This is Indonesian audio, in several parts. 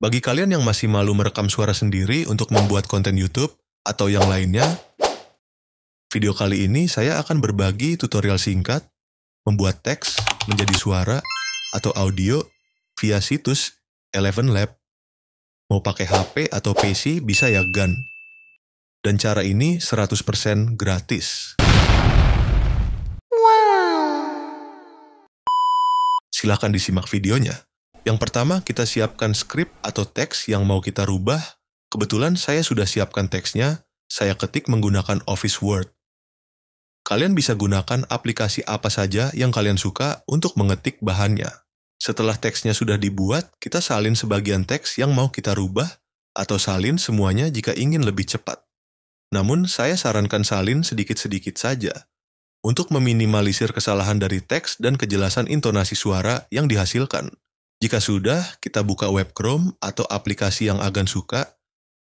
Bagi kalian yang masih malu merekam suara sendiri untuk membuat konten YouTube atau yang lainnya, video kali ini saya akan berbagi tutorial singkat membuat teks menjadi suara atau audio via situs Eleven Lab. Mau pakai HP atau PC bisa ya GAN. Dan cara ini 100% gratis. Wow. Silahkan disimak videonya. Yang pertama, kita siapkan script atau teks yang mau kita rubah. Kebetulan saya sudah siapkan teksnya, saya ketik menggunakan Office Word. Kalian bisa gunakan aplikasi apa saja yang kalian suka untuk mengetik bahannya. Setelah teksnya sudah dibuat, kita salin sebagian teks yang mau kita rubah atau salin semuanya jika ingin lebih cepat. Namun, saya sarankan salin sedikit-sedikit saja untuk meminimalisir kesalahan dari teks dan kejelasan intonasi suara yang dihasilkan. Jika sudah, kita buka web Chrome atau aplikasi yang Agan suka,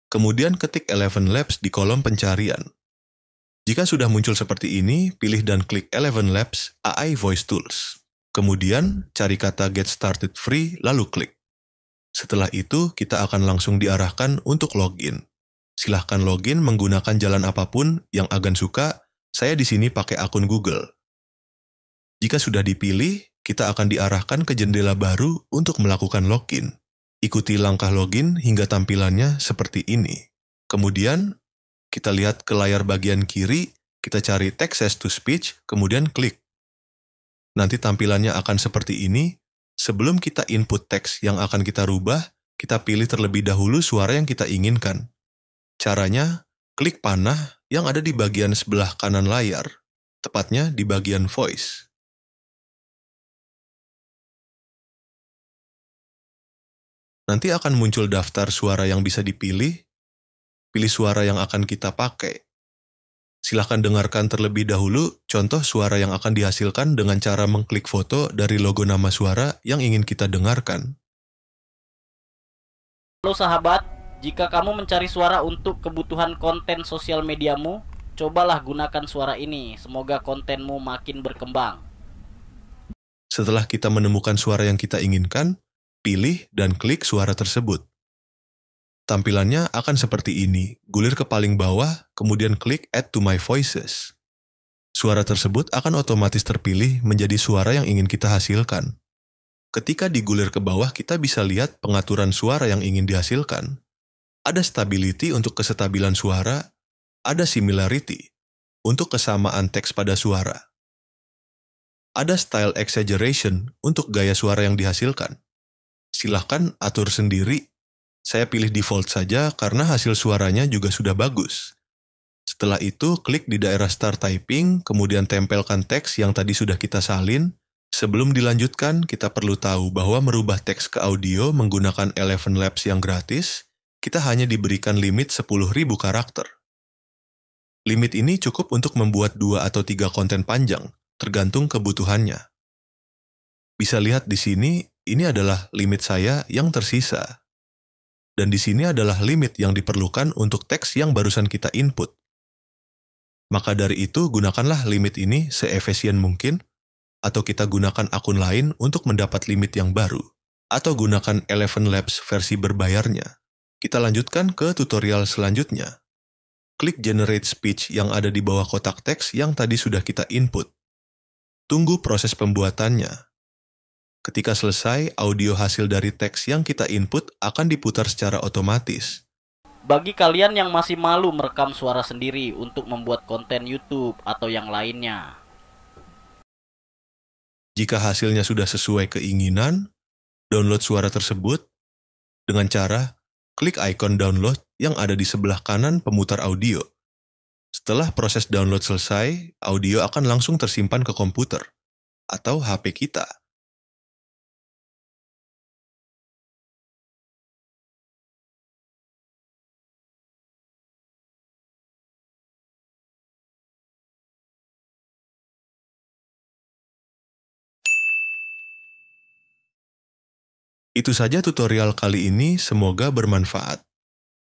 kemudian ketik Eleven Labs di kolom pencarian. Jika sudah muncul seperti ini, pilih dan klik Eleven Labs AI Voice Tools. Kemudian, cari kata Get Started Free, lalu klik. Setelah itu, kita akan langsung diarahkan untuk login. Silahkan login menggunakan jalan apapun yang Agan suka, saya di sini pakai akun Google. Jika sudah dipilih, kita akan diarahkan ke jendela baru untuk melakukan login. Ikuti langkah login hingga tampilannya seperti ini. Kemudian, kita lihat ke layar bagian kiri, kita cari text as to speech, kemudian klik. Nanti tampilannya akan seperti ini. Sebelum kita input teks yang akan kita rubah, kita pilih terlebih dahulu suara yang kita inginkan. Caranya, klik panah yang ada di bagian sebelah kanan layar, tepatnya di bagian voice. nanti akan muncul daftar suara yang bisa dipilih, pilih suara yang akan kita pakai. Silahkan dengarkan terlebih dahulu contoh suara yang akan dihasilkan dengan cara mengklik foto dari logo nama suara yang ingin kita dengarkan. Halo sahabat, jika kamu mencari suara untuk kebutuhan konten sosial mediamu, cobalah gunakan suara ini. Semoga kontenmu makin berkembang. Setelah kita menemukan suara yang kita inginkan, Pilih dan klik suara tersebut. Tampilannya akan seperti ini. Gulir ke paling bawah, kemudian klik Add to my voices. Suara tersebut akan otomatis terpilih menjadi suara yang ingin kita hasilkan. Ketika digulir ke bawah, kita bisa lihat pengaturan suara yang ingin dihasilkan. Ada stability untuk kesetabilan suara, ada similarity untuk kesamaan teks pada suara. Ada style exaggeration untuk gaya suara yang dihasilkan silahkan atur sendiri. Saya pilih default saja karena hasil suaranya juga sudah bagus. Setelah itu, klik di daerah Start Typing, kemudian tempelkan teks yang tadi sudah kita salin. Sebelum dilanjutkan, kita perlu tahu bahwa merubah teks ke audio menggunakan Eleven Labs yang gratis, kita hanya diberikan limit 10.000 karakter. Limit ini cukup untuk membuat dua atau tiga konten panjang, tergantung kebutuhannya. Bisa lihat di sini, ini adalah limit saya yang tersisa. Dan di sini adalah limit yang diperlukan untuk teks yang barusan kita input. Maka dari itu, gunakanlah limit ini seefisien mungkin, atau kita gunakan akun lain untuk mendapat limit yang baru, atau gunakan Eleven Labs versi berbayarnya. Kita lanjutkan ke tutorial selanjutnya. Klik Generate Speech yang ada di bawah kotak teks yang tadi sudah kita input. Tunggu proses pembuatannya. Ketika selesai, audio hasil dari teks yang kita input akan diputar secara otomatis. Bagi kalian yang masih malu merekam suara sendiri untuk membuat konten YouTube atau yang lainnya. Jika hasilnya sudah sesuai keinginan, download suara tersebut dengan cara klik ikon download yang ada di sebelah kanan pemutar audio. Setelah proses download selesai, audio akan langsung tersimpan ke komputer atau HP kita. Itu saja tutorial kali ini, semoga bermanfaat.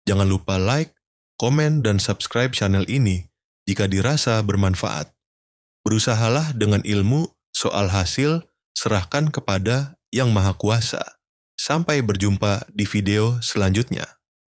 Jangan lupa like, komen, dan subscribe channel ini jika dirasa bermanfaat. Berusahalah dengan ilmu, soal hasil, serahkan kepada Yang Maha Kuasa. Sampai berjumpa di video selanjutnya.